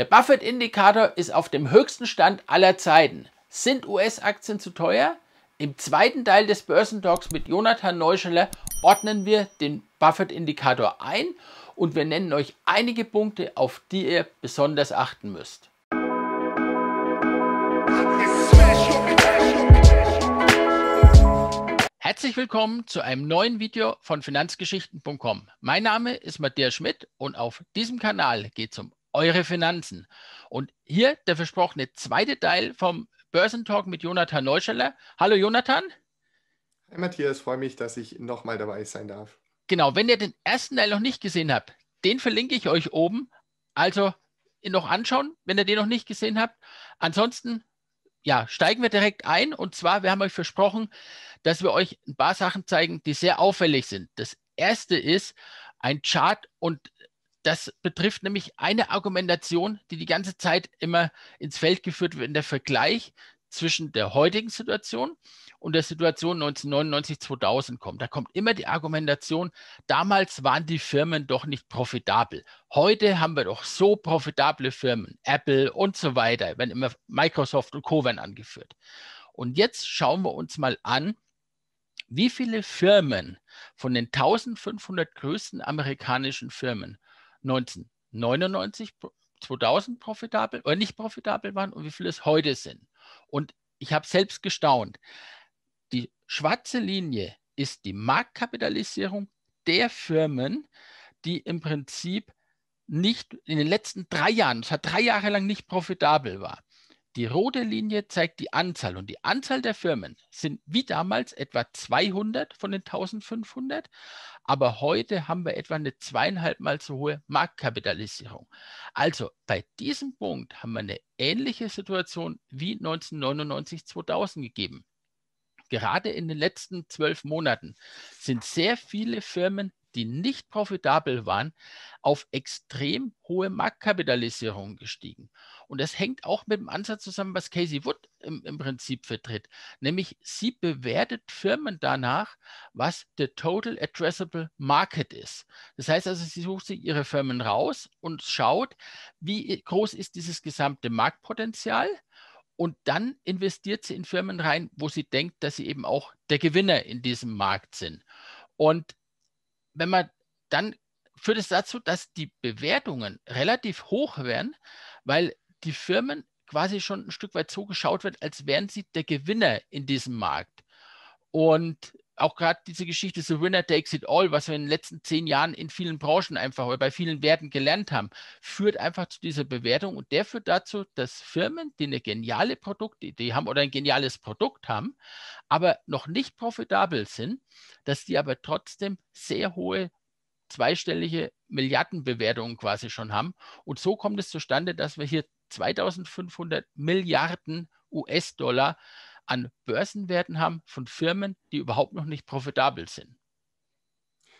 Der Buffett-Indikator ist auf dem höchsten Stand aller Zeiten. Sind US-Aktien zu teuer? Im zweiten Teil des Börsentalks mit Jonathan Neuscheler ordnen wir den Buffett-Indikator ein und wir nennen euch einige Punkte, auf die ihr besonders achten müsst. Herzlich willkommen zu einem neuen Video von finanzgeschichten.com. Mein Name ist Matthias Schmidt und auf diesem Kanal geht es um eure Finanzen. Und hier der versprochene zweite Teil vom Börsentalk mit Jonathan Neuscheller. Hallo Jonathan. Hi Matthias, freue mich, dass ich nochmal dabei sein darf. Genau, wenn ihr den ersten Teil noch nicht gesehen habt, den verlinke ich euch oben. Also noch anschauen, wenn ihr den noch nicht gesehen habt. Ansonsten, ja, steigen wir direkt ein. Und zwar, wir haben euch versprochen, dass wir euch ein paar Sachen zeigen, die sehr auffällig sind. Das erste ist ein Chart und das betrifft nämlich eine Argumentation, die die ganze Zeit immer ins Feld geführt wird, in der Vergleich zwischen der heutigen Situation und der Situation 1999-2000 kommt. Da kommt immer die Argumentation, damals waren die Firmen doch nicht profitabel. Heute haben wir doch so profitable Firmen, Apple und so weiter, wenn immer Microsoft und Co. werden angeführt. Und jetzt schauen wir uns mal an, wie viele Firmen von den 1500 größten amerikanischen Firmen 1999, 2000 profitabel oder äh, nicht profitabel waren und wie viele es heute sind. Und ich habe selbst gestaunt. Die schwarze Linie ist die Marktkapitalisierung der Firmen, die im Prinzip nicht in den letzten drei Jahren, es hat drei Jahre lang nicht profitabel war. Die rote Linie zeigt die Anzahl und die Anzahl der Firmen sind wie damals etwa 200 von den 1500, aber heute haben wir etwa eine zweieinhalbmal so hohe Marktkapitalisierung. Also bei diesem Punkt haben wir eine ähnliche Situation wie 1999, 2000 gegeben. Gerade in den letzten zwölf Monaten sind sehr viele Firmen die nicht profitabel waren, auf extrem hohe Marktkapitalisierung gestiegen. Und das hängt auch mit dem Ansatz zusammen, was Casey Wood im, im Prinzip vertritt. Nämlich, sie bewertet Firmen danach, was der Total Addressable Market ist. Das heißt also, sie sucht sich ihre Firmen raus und schaut, wie groß ist dieses gesamte Marktpotenzial. Und dann investiert sie in Firmen rein, wo sie denkt, dass sie eben auch der Gewinner in diesem Markt sind. Und wenn man dann führt es dazu, dass die Bewertungen relativ hoch werden, weil die Firmen quasi schon ein Stück weit so geschaut wird, als wären sie der Gewinner in diesem Markt. Und auch gerade diese Geschichte, so Winner Takes It All, was wir in den letzten zehn Jahren in vielen Branchen einfach oder bei vielen Werten gelernt haben, führt einfach zu dieser Bewertung und der führt dazu, dass Firmen, die eine geniale Produktidee haben oder ein geniales Produkt haben, aber noch nicht profitabel sind, dass die aber trotzdem sehr hohe zweistellige Milliardenbewertungen quasi schon haben. Und so kommt es zustande, dass wir hier 2500 Milliarden US-Dollar an Börsenwerten haben von Firmen, die überhaupt noch nicht profitabel sind.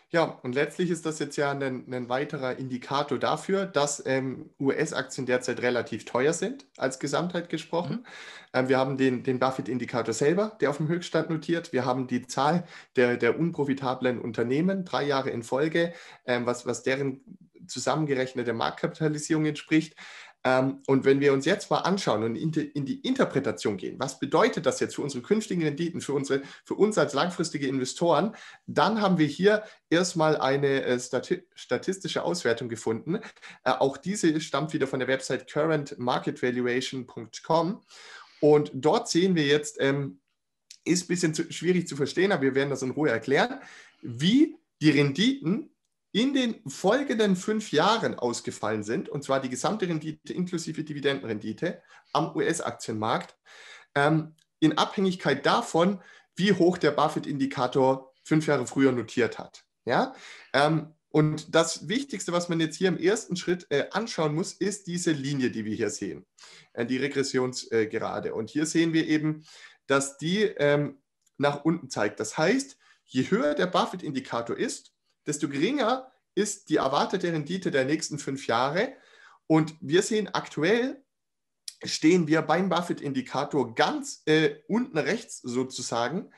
Ja, und letztlich ist das jetzt ja ein, ein weiterer Indikator dafür, dass ähm, US-Aktien derzeit relativ teuer sind, als Gesamtheit gesprochen. Mhm. Ähm, wir haben den, den Buffett-Indikator selber, der auf dem Höchststand notiert. Wir haben die Zahl der, der unprofitablen Unternehmen, drei Jahre in Folge, ähm, was, was deren zusammengerechnete Marktkapitalisierung entspricht. Ähm, und wenn wir uns jetzt mal anschauen und in die, Interpretation gehen, was bedeutet das jetzt für unsere künftigen Renditen, für, unsere, für uns als langfristige Investoren, dann haben wir hier erstmal eine äh, statistische Auswertung gefunden. Äh, auch diese stammt wieder von der Website currentmarketvaluation.com. Und dort sehen wir jetzt, ähm, ist ein bisschen schwierig zu verstehen, aber wir werden das in Ruhe erklären, wie die Renditen in den folgenden fünf Jahren ausgefallen sind, und zwar die gesamte Rendite inklusive Dividendenrendite am US-Aktienmarkt, ähm, in Abhängigkeit davon, wie hoch der Buffett-Indikator fünf Jahre früher notiert hat. Ja? Ähm, und das Wichtigste, was man jetzt hier im ersten Schritt äh, anschauen muss, ist diese Linie, die wir hier sehen, äh, die Regressionsgerade. Äh, und hier sehen wir eben, dass die ähm, nach unten zeigt. Das heißt, je höher der Buffett-Indikator ist, desto geringer ist die erwartete Rendite der nächsten fünf Jahre. Und wir sehen aktuell, stehen wir beim Buffett-Indikator ganz äh, unten rechts sozusagen.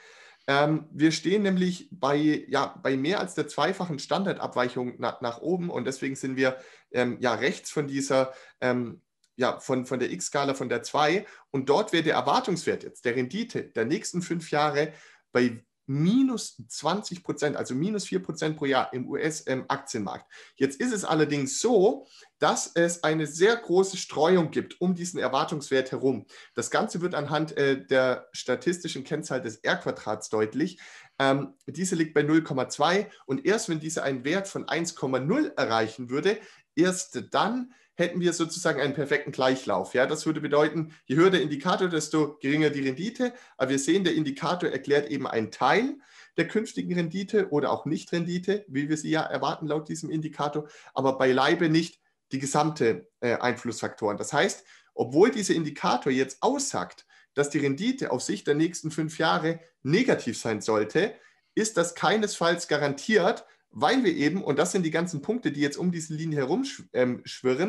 Ähm, wir stehen nämlich bei, ja, bei mehr als der zweifachen Standardabweichung na, nach oben und deswegen sind wir ähm, ja rechts von dieser, ähm, ja, von, von der X-Skala, von der 2 und dort wäre der Erwartungswert jetzt der Rendite der nächsten fünf Jahre bei minus 20 Prozent, also minus 4 Prozent pro Jahr im US-Aktienmarkt. Ähm, Jetzt ist es allerdings so, dass es eine sehr große Streuung gibt um diesen Erwartungswert herum. Das Ganze wird anhand äh, der statistischen Kennzahl des R-Quadrats deutlich. Ähm, diese liegt bei 0,2 und erst wenn diese einen Wert von 1,0 erreichen würde, erst dann hätten wir sozusagen einen perfekten Gleichlauf. Ja, das würde bedeuten, je höher der Indikator, desto geringer die Rendite. Aber wir sehen, der Indikator erklärt eben einen Teil der künftigen Rendite oder auch Nicht-Rendite, wie wir sie ja erwarten laut diesem Indikator, aber beileibe nicht die gesamte äh, Einflussfaktoren. Das heißt, obwohl dieser Indikator jetzt aussagt, dass die Rendite auf Sicht der nächsten fünf Jahre negativ sein sollte, ist das keinesfalls garantiert, weil wir eben, und das sind die ganzen Punkte, die jetzt um diese Linie herumschwirren,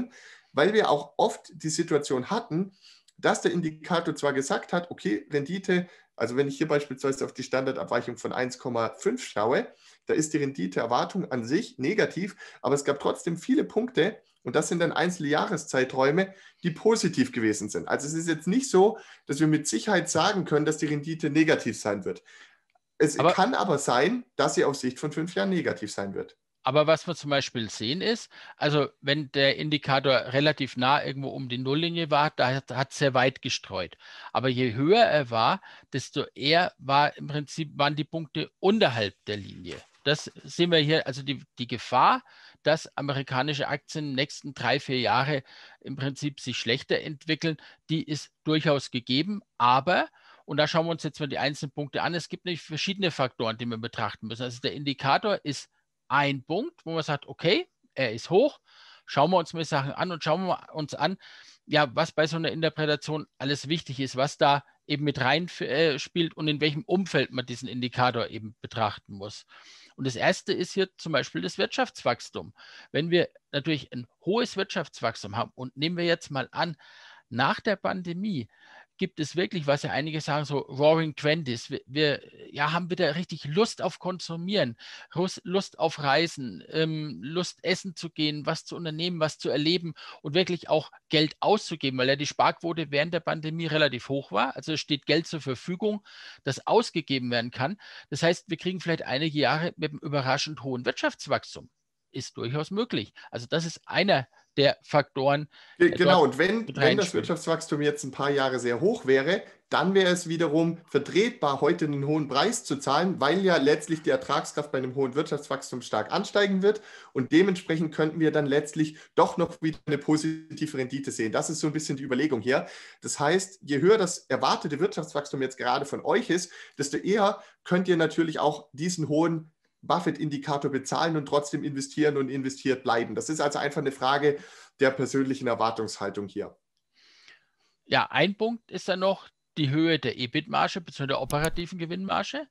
ähm, weil wir auch oft die Situation hatten, dass der Indikator zwar gesagt hat, okay, Rendite, also wenn ich hier beispielsweise auf die Standardabweichung von 1,5 schaue, da ist die Renditeerwartung an sich negativ, aber es gab trotzdem viele Punkte, und das sind dann einzelne Jahreszeiträume, die positiv gewesen sind. Also es ist jetzt nicht so, dass wir mit Sicherheit sagen können, dass die Rendite negativ sein wird. Es aber, kann aber sein, dass sie auf Sicht von fünf Jahren negativ sein wird. Aber was wir zum Beispiel sehen ist, also wenn der Indikator relativ nah irgendwo um die Nulllinie war, da hat es sehr weit gestreut. Aber je höher er war, desto eher war im Prinzip, waren die Punkte unterhalb der Linie. Das sehen wir hier, also die, die Gefahr, dass amerikanische Aktien in den nächsten drei, vier Jahre im Prinzip sich schlechter entwickeln, die ist durchaus gegeben. Aber und da schauen wir uns jetzt mal die einzelnen Punkte an. Es gibt nämlich verschiedene Faktoren, die wir betrachten müssen. Also der Indikator ist ein Punkt, wo man sagt, okay, er ist hoch. Schauen wir uns mal Sachen an und schauen wir uns an, ja, was bei so einer Interpretation alles wichtig ist, was da eben mit rein äh, spielt und in welchem Umfeld man diesen Indikator eben betrachten muss. Und das erste ist hier zum Beispiel das Wirtschaftswachstum. Wenn wir natürlich ein hohes Wirtschaftswachstum haben und nehmen wir jetzt mal an, nach der Pandemie gibt es wirklich, was ja einige sagen, so Roaring Twenties. Wir, wir ja, haben wieder richtig Lust auf Konsumieren, Lust auf Reisen, ähm, Lust essen zu gehen, was zu unternehmen, was zu erleben und wirklich auch Geld auszugeben, weil ja die Sparquote während der Pandemie relativ hoch war. Also steht Geld zur Verfügung, das ausgegeben werden kann. Das heißt, wir kriegen vielleicht einige Jahre mit einem überraschend hohen Wirtschaftswachstum ist durchaus möglich. Also das ist einer der Faktoren. Genau, und wenn, wenn das Wirtschaftswachstum jetzt ein paar Jahre sehr hoch wäre, dann wäre es wiederum vertretbar, heute einen hohen Preis zu zahlen, weil ja letztlich die Ertragskraft bei einem hohen Wirtschaftswachstum stark ansteigen wird. Und dementsprechend könnten wir dann letztlich doch noch wieder eine positive Rendite sehen. Das ist so ein bisschen die Überlegung hier. Das heißt, je höher das erwartete Wirtschaftswachstum jetzt gerade von euch ist, desto eher könnt ihr natürlich auch diesen hohen Buffett-Indikator bezahlen und trotzdem investieren und investiert bleiben. Das ist also einfach eine Frage der persönlichen Erwartungshaltung hier. Ja, ein Punkt ist dann noch die Höhe der EBIT-Marge bzw. der operativen Gewinnmarge.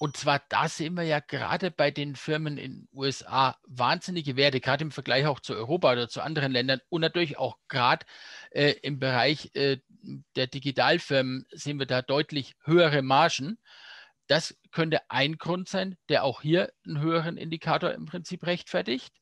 Und zwar da sehen wir ja gerade bei den Firmen in den USA wahnsinnige Werte, gerade im Vergleich auch zu Europa oder zu anderen Ländern und natürlich auch gerade äh, im Bereich äh, der Digitalfirmen sehen wir da deutlich höhere Margen. Das könnte ein Grund sein, der auch hier einen höheren Indikator im Prinzip rechtfertigt.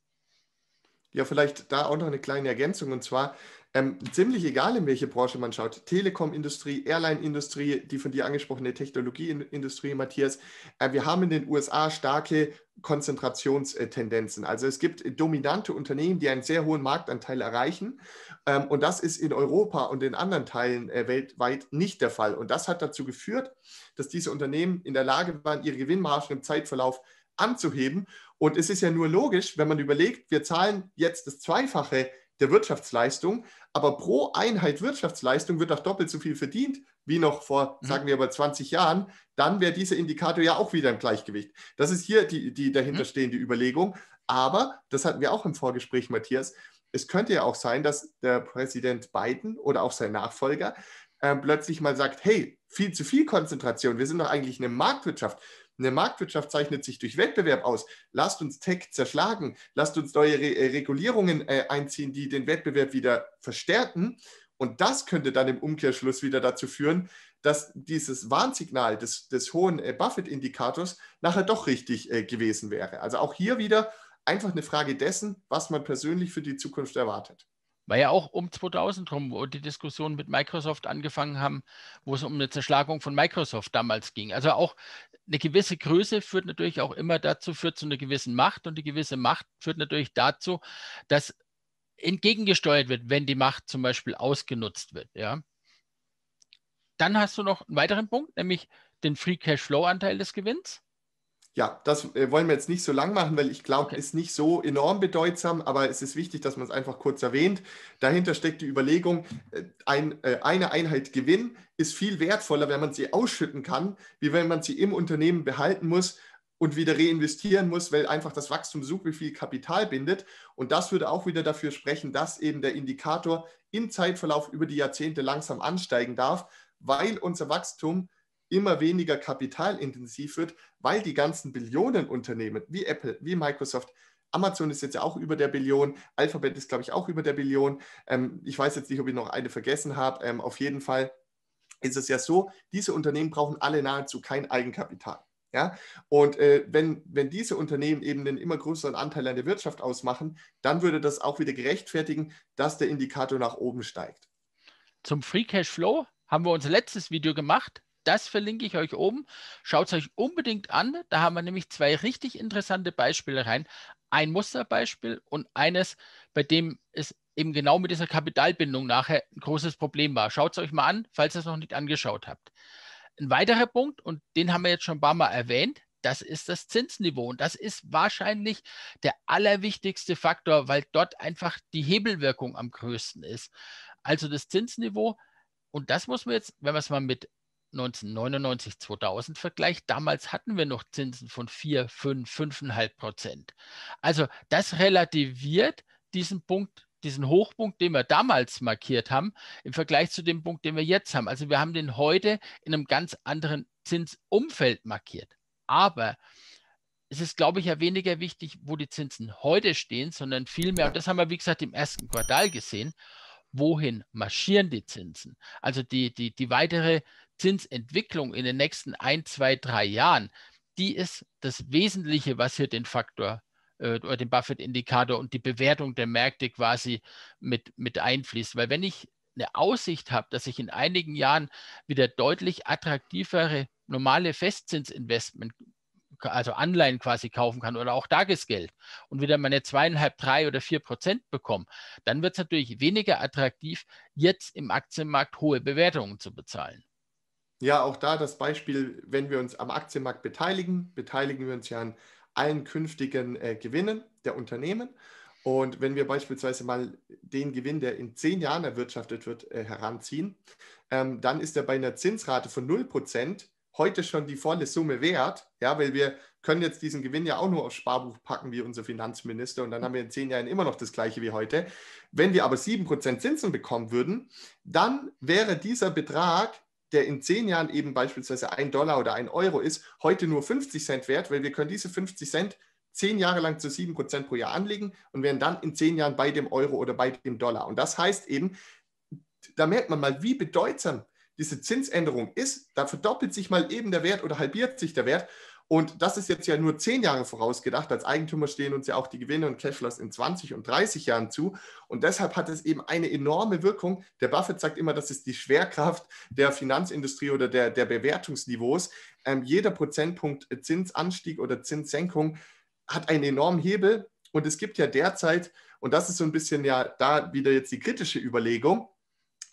Ja, vielleicht da auch noch eine kleine Ergänzung und zwar ähm, ziemlich egal, in welche Branche man schaut, Telekom-Industrie, Airline-Industrie, die von dir angesprochene Technologieindustrie, Matthias, äh, wir haben in den USA starke Konzentrationstendenzen. Also es gibt dominante Unternehmen, die einen sehr hohen Marktanteil erreichen ähm, und das ist in Europa und in anderen Teilen äh, weltweit nicht der Fall. Und das hat dazu geführt, dass diese Unternehmen in der Lage waren, ihre Gewinnmargen im Zeitverlauf anzuheben. Und es ist ja nur logisch, wenn man überlegt, wir zahlen jetzt das Zweifache der Wirtschaftsleistung, aber pro Einheit Wirtschaftsleistung wird auch doppelt so viel verdient wie noch vor, mhm. sagen wir mal, 20 Jahren, dann wäre dieser Indikator ja auch wieder im Gleichgewicht. Das ist hier die, die dahinterstehende mhm. Überlegung. Aber, das hatten wir auch im Vorgespräch, Matthias, es könnte ja auch sein, dass der Präsident Biden oder auch sein Nachfolger äh, plötzlich mal sagt, hey, viel zu viel Konzentration, wir sind doch eigentlich eine Marktwirtschaft. Eine Marktwirtschaft zeichnet sich durch Wettbewerb aus. Lasst uns Tech zerschlagen, lasst uns neue Re äh, Regulierungen äh, einziehen, die den Wettbewerb wieder verstärken. Und das könnte dann im Umkehrschluss wieder dazu führen, dass dieses Warnsignal des, des hohen äh, Buffett-Indikators nachher doch richtig äh, gewesen wäre. Also auch hier wieder einfach eine Frage dessen, was man persönlich für die Zukunft erwartet. War ja auch um 2000 rum, wo die Diskussionen mit Microsoft angefangen haben, wo es um eine Zerschlagung von Microsoft damals ging. Also auch eine gewisse Größe führt natürlich auch immer dazu, führt zu einer gewissen Macht und die gewisse Macht führt natürlich dazu, dass entgegengesteuert wird, wenn die Macht zum Beispiel ausgenutzt wird. Ja. Dann hast du noch einen weiteren Punkt, nämlich den Free Cash Flow Anteil des Gewinns ja, das äh, wollen wir jetzt nicht so lang machen, weil ich glaube, okay. ist nicht so enorm bedeutsam, aber es ist wichtig, dass man es einfach kurz erwähnt. Dahinter steckt die Überlegung, äh, ein, äh, eine Einheit Gewinn ist viel wertvoller, wenn man sie ausschütten kann, wie wenn man sie im Unternehmen behalten muss und wieder reinvestieren muss, weil einfach das Wachstum so viel Kapital bindet. Und das würde auch wieder dafür sprechen, dass eben der Indikator im Zeitverlauf über die Jahrzehnte langsam ansteigen darf, weil unser Wachstum immer weniger kapitalintensiv wird, weil die ganzen Billionenunternehmen wie Apple, wie Microsoft, Amazon ist jetzt ja auch über der Billion, Alphabet ist, glaube ich, auch über der Billion. Ähm, ich weiß jetzt nicht, ob ich noch eine vergessen habe. Ähm, auf jeden Fall ist es ja so, diese Unternehmen brauchen alle nahezu kein Eigenkapital. Ja? Und äh, wenn, wenn diese Unternehmen eben einen immer größeren Anteil an der Wirtschaft ausmachen, dann würde das auch wieder gerechtfertigen, dass der Indikator nach oben steigt. Zum Free Cash Flow haben wir unser letztes Video gemacht das verlinke ich euch oben. Schaut es euch unbedingt an. Da haben wir nämlich zwei richtig interessante Beispiele rein. Ein Musterbeispiel und eines, bei dem es eben genau mit dieser Kapitalbindung nachher ein großes Problem war. Schaut es euch mal an, falls ihr es noch nicht angeschaut habt. Ein weiterer Punkt, und den haben wir jetzt schon ein paar Mal erwähnt, das ist das Zinsniveau. Und das ist wahrscheinlich der allerwichtigste Faktor, weil dort einfach die Hebelwirkung am größten ist. Also das Zinsniveau, und das muss man jetzt, wenn man es mal mit 1999, 2000 vergleicht, damals hatten wir noch Zinsen von 4, 5, 5,5 Prozent. Also das relativiert diesen Punkt, diesen Hochpunkt, den wir damals markiert haben, im Vergleich zu dem Punkt, den wir jetzt haben. Also wir haben den heute in einem ganz anderen Zinsumfeld markiert. Aber es ist, glaube ich, ja weniger wichtig, wo die Zinsen heute stehen, sondern vielmehr, und das haben wir, wie gesagt, im ersten Quartal gesehen, wohin marschieren die Zinsen? Also die, die, die weitere Zinsentwicklung in den nächsten ein, zwei, drei Jahren, die ist das Wesentliche, was hier den Faktor äh, oder den Buffett-Indikator und die Bewertung der Märkte quasi mit, mit einfließt. Weil wenn ich eine Aussicht habe, dass ich in einigen Jahren wieder deutlich attraktivere normale Festzinsinvestment, also Anleihen quasi kaufen kann oder auch Tagesgeld und wieder meine zweieinhalb, drei oder vier Prozent bekomme, dann wird es natürlich weniger attraktiv, jetzt im Aktienmarkt hohe Bewertungen zu bezahlen. Ja, auch da das Beispiel, wenn wir uns am Aktienmarkt beteiligen, beteiligen wir uns ja an allen künftigen äh, Gewinnen der Unternehmen. Und wenn wir beispielsweise mal den Gewinn, der in zehn Jahren erwirtschaftet wird, äh, heranziehen, ähm, dann ist er bei einer Zinsrate von 0% heute schon die volle Summe wert, ja, weil wir können jetzt diesen Gewinn ja auch nur aufs Sparbuch packen, wie unser Finanzminister, und dann haben wir in zehn Jahren immer noch das gleiche wie heute. Wenn wir aber 7% Zinsen bekommen würden, dann wäre dieser Betrag der in zehn Jahren eben beispielsweise ein Dollar oder ein Euro ist, heute nur 50 Cent wert, weil wir können diese 50 Cent zehn Jahre lang zu sieben Prozent pro Jahr anlegen und wären dann in zehn Jahren bei dem Euro oder bei dem Dollar. Und das heißt eben, da merkt man mal, wie bedeutsam diese Zinsänderung ist. Da verdoppelt sich mal eben der Wert oder halbiert sich der Wert. Und das ist jetzt ja nur zehn Jahre vorausgedacht. Als Eigentümer stehen uns ja auch die Gewinne und Cashflows in 20 und 30 Jahren zu. Und deshalb hat es eben eine enorme Wirkung. Der Buffett sagt immer, das ist die Schwerkraft der Finanzindustrie oder der, der Bewertungsniveaus. Ähm, jeder Prozentpunkt äh, Zinsanstieg oder Zinssenkung hat einen enormen Hebel. Und es gibt ja derzeit, und das ist so ein bisschen ja da wieder jetzt die kritische Überlegung,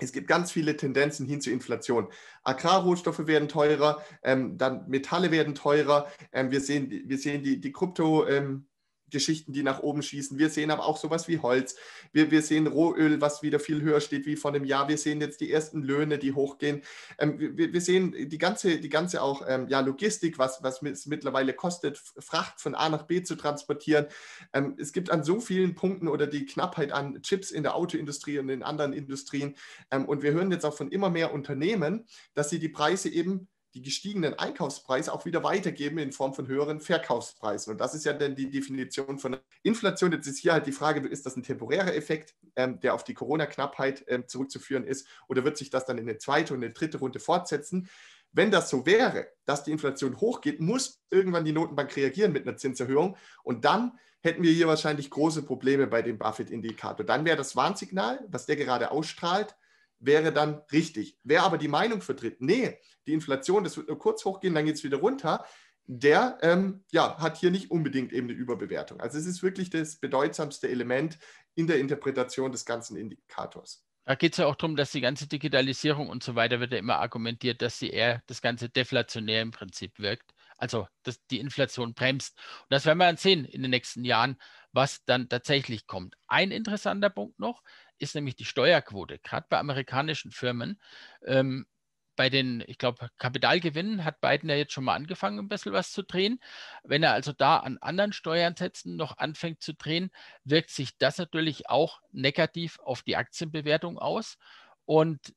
es gibt ganz viele Tendenzen hin zu Inflation. Agrarrohstoffe werden teurer, ähm, dann Metalle werden teurer. Ähm, wir sehen, wir sehen die, die Krypto, ähm, Geschichten, die nach oben schießen. Wir sehen aber auch sowas wie Holz. Wir, wir sehen Rohöl, was wieder viel höher steht wie vor einem Jahr. Wir sehen jetzt die ersten Löhne, die hochgehen. Ähm, wir, wir, sehen die ganze, die ganze auch ähm, ja, Logistik, was, was es mittlerweile kostet, Fracht von A nach B zu transportieren. Ähm, es gibt an so vielen Punkten oder die Knappheit an Chips in der Autoindustrie und in anderen Industrien. Ähm, und wir hören jetzt auch von immer mehr Unternehmen, dass sie die Preise eben die gestiegenen Einkaufspreise auch wieder weitergeben in Form von höheren Verkaufspreisen. Und das ist ja dann die Definition von Inflation. Jetzt ist hier halt die Frage, ist das ein temporärer Effekt, ähm, der auf die Corona-Knappheit ähm, zurückzuführen ist, oder wird sich das dann in eine zweite und eine dritte Runde fortsetzen? Wenn das so wäre, dass die Inflation hochgeht, muss irgendwann die Notenbank reagieren mit einer Zinserhöhung und dann hätten wir hier wahrscheinlich große Probleme bei dem Buffett-Indikator. Dann wäre das Warnsignal, was der gerade ausstrahlt, wäre dann richtig. Wer aber die Meinung vertritt, nee, die Inflation, das wird nur kurz hochgehen, dann geht es wieder runter, der ähm, ja, hat hier nicht unbedingt eben eine Überbewertung. Also es ist wirklich das bedeutsamste Element in der Interpretation des ganzen Indikators. Da geht es ja auch darum, dass die ganze Digitalisierung und so weiter wird ja immer argumentiert, dass sie eher das ganze deflationär im Prinzip wirkt. Also dass die Inflation bremst. Und das werden wir dann sehen in den nächsten Jahren, was dann tatsächlich kommt. Ein interessanter Punkt noch, ist nämlich die Steuerquote. Gerade bei amerikanischen Firmen ähm, bei den, ich glaube, Kapitalgewinnen hat Biden ja jetzt schon mal angefangen, ein bisschen was zu drehen. Wenn er also da an anderen Steuersätzen noch anfängt zu drehen, wirkt sich das natürlich auch negativ auf die Aktienbewertung aus. Und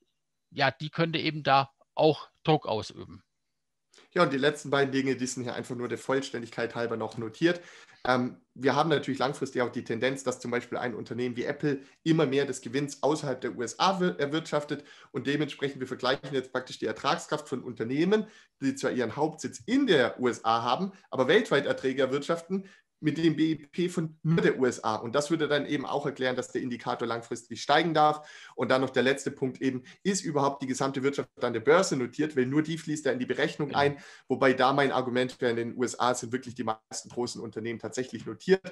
ja, die könnte eben da auch Druck ausüben. Ja, und die letzten beiden Dinge, die sind hier einfach nur der Vollständigkeit halber noch notiert. Ähm, wir haben natürlich langfristig auch die Tendenz, dass zum Beispiel ein Unternehmen wie Apple immer mehr des Gewinns außerhalb der USA erwirtschaftet und dementsprechend, wir vergleichen jetzt praktisch die Ertragskraft von Unternehmen, die zwar ihren Hauptsitz in der USA haben, aber weltweit Erträge erwirtschaften, mit dem BIP von nur der USA. Und das würde dann eben auch erklären, dass der Indikator langfristig steigen darf. Und dann noch der letzte Punkt eben, ist überhaupt die gesamte Wirtschaft an der Börse notiert, weil nur die fließt da in die Berechnung genau. ein. Wobei da mein Argument wäre, in den USA sind wirklich die meisten großen Unternehmen tatsächlich notiert.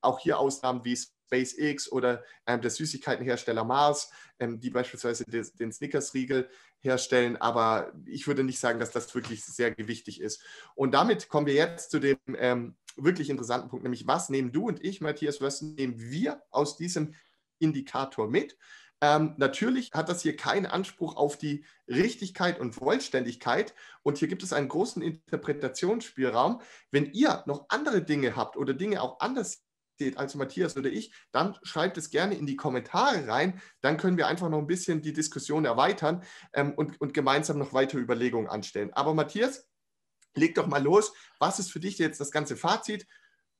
Auch hier Ausnahmen wie SpaceX oder ähm, der Süßigkeitenhersteller Mars, ähm, die beispielsweise des, den Snickers-Riegel herstellen. Aber ich würde nicht sagen, dass das wirklich sehr gewichtig ist. Und damit kommen wir jetzt zu dem ähm, wirklich interessanten Punkt, nämlich was nehmen du und ich, Matthias, was nehmen wir aus diesem Indikator mit? Ähm, natürlich hat das hier keinen Anspruch auf die Richtigkeit und Vollständigkeit. Und hier gibt es einen großen Interpretationsspielraum. Wenn ihr noch andere Dinge habt oder Dinge auch anders seht als Matthias oder ich, dann schreibt es gerne in die Kommentare rein. Dann können wir einfach noch ein bisschen die Diskussion erweitern ähm, und, und gemeinsam noch weitere Überlegungen anstellen. Aber Matthias, leg doch mal los. Was ist für dich jetzt das ganze Fazit?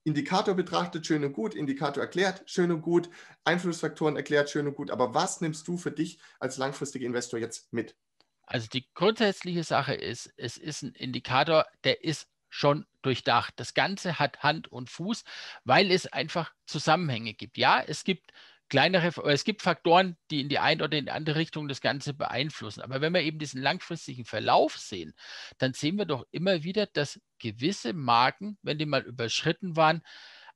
Indikator betrachtet, schön und gut, Indikator erklärt, schön und gut, Einflussfaktoren erklärt, schön und gut. Aber was nimmst du für dich als langfristiger Investor jetzt mit? Also die grundsätzliche Sache ist, es ist ein Indikator, der ist schon durchdacht. Das Ganze hat Hand und Fuß, weil es einfach Zusammenhänge gibt. Ja, es gibt kleinere, es gibt Faktoren, die in die eine oder in die andere Richtung das Ganze beeinflussen. Aber wenn wir eben diesen langfristigen Verlauf sehen, dann sehen wir doch immer wieder, dass gewisse Marken, wenn die mal überschritten waren,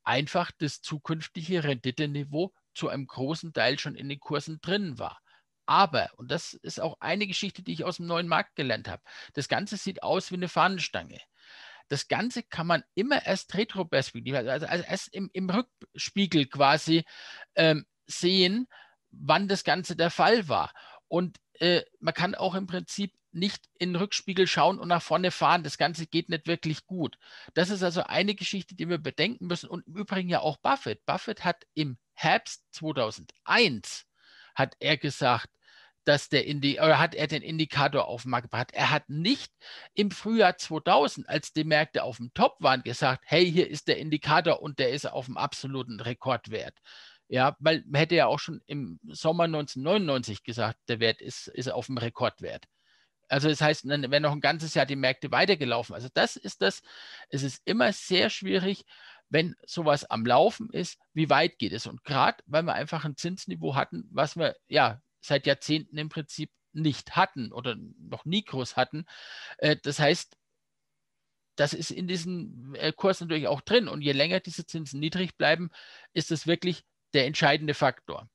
einfach das zukünftige Renditeniveau zu einem großen Teil schon in den Kursen drin war. Aber, und das ist auch eine Geschichte, die ich aus dem neuen Markt gelernt habe, das Ganze sieht aus wie eine Fahnenstange das Ganze kann man immer erst retro also, also erst im, im Rückspiegel quasi ähm, sehen, wann das Ganze der Fall war. Und äh, man kann auch im Prinzip nicht in den Rückspiegel schauen und nach vorne fahren. Das Ganze geht nicht wirklich gut. Das ist also eine Geschichte, die wir bedenken müssen. Und im Übrigen ja auch Buffett. Buffett hat im Herbst 2001 hat er gesagt, dass der Indi oder hat er den Indikator auf den Markt gebracht. Er hat nicht im Frühjahr 2000, als die Märkte auf dem Top waren, gesagt, hey, hier ist der Indikator und der ist auf dem absoluten Rekordwert. Ja, weil man hätte ja auch schon im Sommer 1999 gesagt, der Wert ist, ist auf dem Rekordwert. Also das heißt, dann wäre noch ein ganzes Jahr die Märkte weitergelaufen. Also das ist das, es ist immer sehr schwierig, wenn sowas am Laufen ist, wie weit geht es? Und gerade, weil wir einfach ein Zinsniveau hatten, was wir ja seit Jahrzehnten im Prinzip nicht hatten oder noch nie groß hatten. Äh, das heißt, das ist in diesem äh, Kurs natürlich auch drin. Und je länger diese Zinsen niedrig bleiben, ist es wirklich der entscheidende Faktor.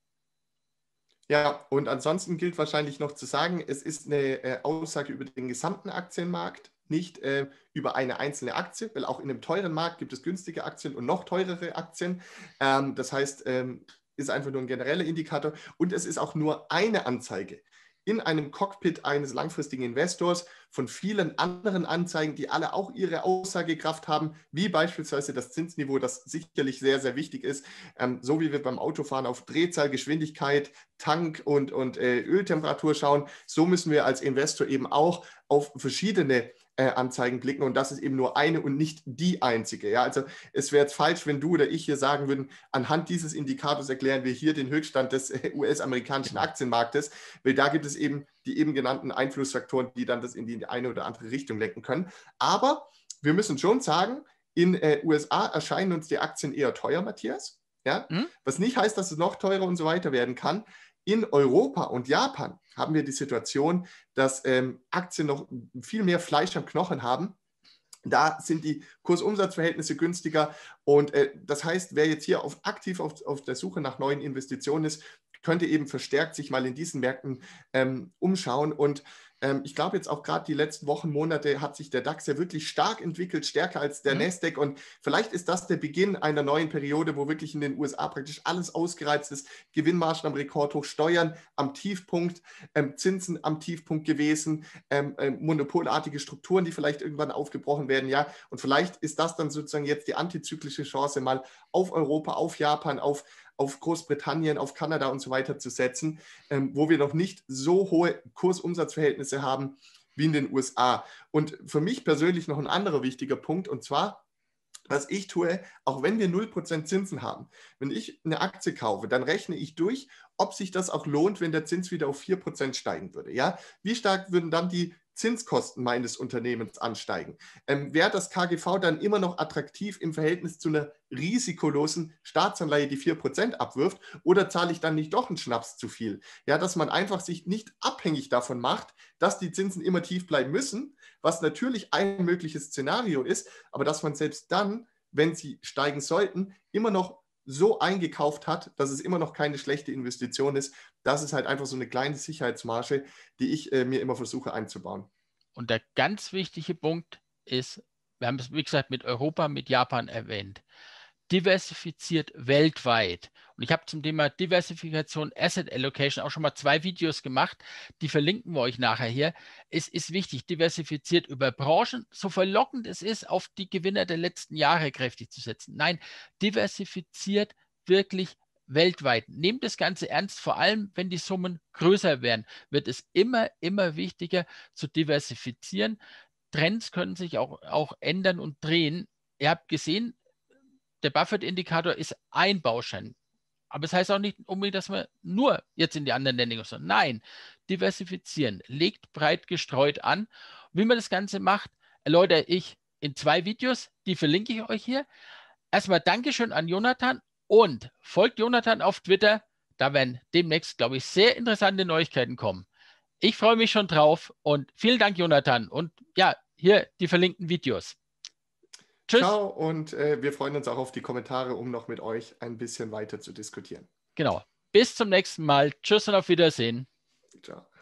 Ja, und ansonsten gilt wahrscheinlich noch zu sagen, es ist eine äh, Aussage über den gesamten Aktienmarkt, nicht äh, über eine einzelne Aktie, weil auch in einem teuren Markt gibt es günstige Aktien und noch teurere Aktien. Ähm, das heißt, ähm, ist einfach nur ein genereller Indikator und es ist auch nur eine Anzeige in einem Cockpit eines langfristigen Investors von vielen anderen Anzeigen, die alle auch ihre Aussagekraft haben, wie beispielsweise das Zinsniveau, das sicherlich sehr, sehr wichtig ist, ähm, so wie wir beim Autofahren auf Drehzahl, Geschwindigkeit, Tank und, und äh, Öltemperatur schauen, so müssen wir als Investor eben auch auf verschiedene äh, Anzeigen klicken. und das ist eben nur eine und nicht die einzige. Ja? Also es wäre jetzt falsch, wenn du oder ich hier sagen würden, anhand dieses Indikators erklären wir hier den Höchststand des äh, US-amerikanischen Aktienmarktes, weil da gibt es eben die eben genannten Einflussfaktoren, die dann das in die eine oder andere Richtung lenken können. Aber wir müssen schon sagen, in äh, USA erscheinen uns die Aktien eher teuer, Matthias. Ja? Mhm. Was nicht heißt, dass es noch teurer und so weiter werden kann. In Europa und Japan haben wir die Situation, dass ähm, Aktien noch viel mehr Fleisch am Knochen haben. Da sind die Kursumsatzverhältnisse günstiger. Und äh, das heißt, wer jetzt hier auf, aktiv auf, auf der Suche nach neuen Investitionen ist, könnte eben verstärkt sich mal in diesen Märkten ähm, umschauen. Und ähm, ich glaube jetzt auch gerade die letzten Wochen, Monate hat sich der DAX ja wirklich stark entwickelt, stärker als der mhm. Nasdaq. Und vielleicht ist das der Beginn einer neuen Periode, wo wirklich in den USA praktisch alles ausgereizt ist. Gewinnmargen am Rekordhoch, Steuern am Tiefpunkt, ähm, Zinsen am Tiefpunkt gewesen, ähm, ähm, monopolartige Strukturen, die vielleicht irgendwann aufgebrochen werden. Ja, und vielleicht ist das dann sozusagen jetzt die antizyklische Chance mal auf Europa, auf Japan, auf auf Großbritannien, auf Kanada und so weiter zu setzen, ähm, wo wir noch nicht so hohe Kursumsatzverhältnisse haben wie in den USA. Und für mich persönlich noch ein anderer wichtiger Punkt, und zwar, was ich tue, auch wenn wir 0% Zinsen haben, wenn ich eine Aktie kaufe, dann rechne ich durch, ob sich das auch lohnt, wenn der Zins wieder auf 4% steigen würde. Ja? Wie stark würden dann die Zinskosten meines Unternehmens ansteigen, ähm, wäre das KGV dann immer noch attraktiv im Verhältnis zu einer risikolosen Staatsanleihe, die 4% abwirft, oder zahle ich dann nicht doch einen Schnaps zu viel? Ja, dass man einfach sich nicht abhängig davon macht, dass die Zinsen immer tief bleiben müssen, was natürlich ein mögliches Szenario ist, aber dass man selbst dann, wenn sie steigen sollten, immer noch so eingekauft hat, dass es immer noch keine schlechte Investition ist. Das ist halt einfach so eine kleine Sicherheitsmarge, die ich äh, mir immer versuche einzubauen. Und der ganz wichtige Punkt ist, wir haben es, wie gesagt, mit Europa, mit Japan erwähnt diversifiziert weltweit. Und ich habe zum Thema Diversifikation, Asset Allocation auch schon mal zwei Videos gemacht, die verlinken wir euch nachher hier. Es ist wichtig, diversifiziert über Branchen, so verlockend es ist, auf die Gewinner der letzten Jahre kräftig zu setzen. Nein, diversifiziert wirklich weltweit. Nehmt das Ganze ernst, vor allem wenn die Summen größer werden, wird es immer, immer wichtiger zu diversifizieren. Trends können sich auch, auch ändern und drehen. Ihr habt gesehen, der Buffett-Indikator ist ein Baustein. Aber es das heißt auch nicht unbedingt, dass man nur jetzt in die anderen Länder muss. Nein, diversifizieren, legt breit gestreut an. Wie man das Ganze macht, erläutere ich in zwei Videos, die verlinke ich euch hier. Erstmal Dankeschön an Jonathan und folgt Jonathan auf Twitter. Da werden demnächst, glaube ich, sehr interessante Neuigkeiten kommen. Ich freue mich schon drauf und vielen Dank, Jonathan. Und ja, hier die verlinkten Videos. Tschüss. Ciao und äh, wir freuen uns auch auf die Kommentare, um noch mit euch ein bisschen weiter zu diskutieren. Genau. Bis zum nächsten Mal. Tschüss und auf Wiedersehen. Ciao.